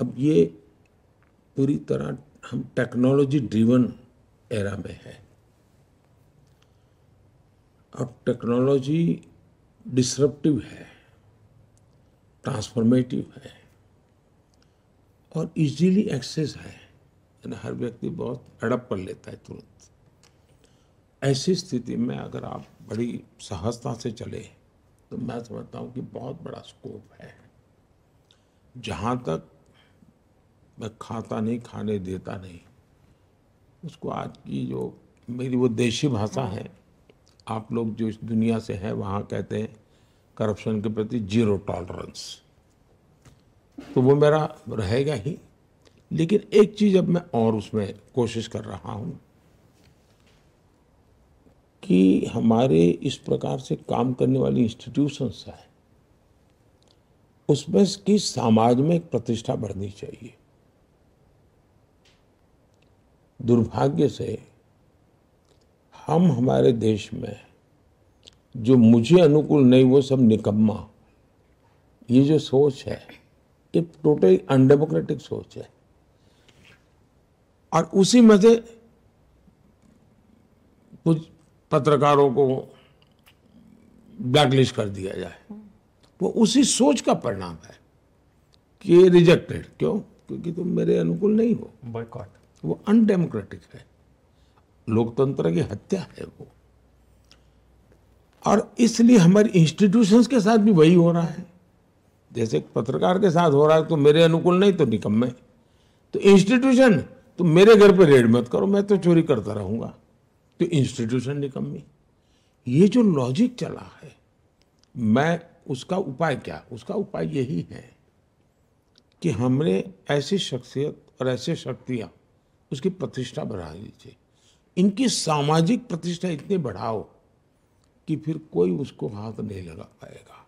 अब ये पूरी तरह हम टेक्नोलॉजी ड्रिवन एरा में है अब टेक्नोलॉजी डिसरप्टिव है ट्रांसफॉर्मेटिव है और इजीली एक्सेस है यानी हर व्यक्ति बहुत अड़प कर लेता है तुरंत ऐसी स्थिति में अगर आप बड़ी सहजता से चले तो मैं समझता हूँ कि बहुत बड़ा स्कोप है जहाँ तक मैं खाता नहीं खाने देता नहीं उसको आज की जो मेरी वो देशी भाषा है आप लोग जो इस दुनिया से है वहाँ कहते हैं करप्शन के प्रति जीरो टॉलरेंस तो वो मेरा रहेगा ही लेकिन एक चीज़ अब मैं और उसमें कोशिश कर रहा हूँ कि हमारे इस प्रकार से काम करने वाली इंस्टीट्यूशंस है उसमें की समाज में एक प्रतिष्ठा बढ़नी चाहिए दुर्भाग्य से हम हमारे देश में जो मुझे अनुकूल नहीं वो सब निकम्मा ये जो सोच है ये टोटली अनडेमोक्रेटिक सोच है और उसी में से कुछ पत्रकारों को ब्लैकलिस्ट कर दिया जाए वो उसी सोच का परिणाम है कि रिजेक्टेड क्यों क्योंकि तुम मेरे अनुकूल नहीं हो बॉयकॉट वो अनडेमोक्रेटिक है लोकतंत्र की हत्या है वो और इसलिए हमारे इंस्टीट्यूशंस के साथ भी वही हो रहा है जैसे पत्रकार के साथ हो रहा है तो मेरे अनुकूल नहीं तो निकम्मे तो इंस्टीट्यूशन तो मेरे घर पे रेड मत करो मैं तो चोरी करता रहूंगा तो इंस्टीट्यूशन निकम्मी ये जो लॉजिक चला है मैं उसका उपाय क्या उसका उपाय यही है कि हमने ऐसी शख्सियत और ऐसी शक्तियां उसकी प्रतिष्ठा बढ़ा दीजिए इनकी सामाजिक प्रतिष्ठा इतनी बढ़ाओ कि फिर कोई उसको हाथ नहीं लगा पाएगा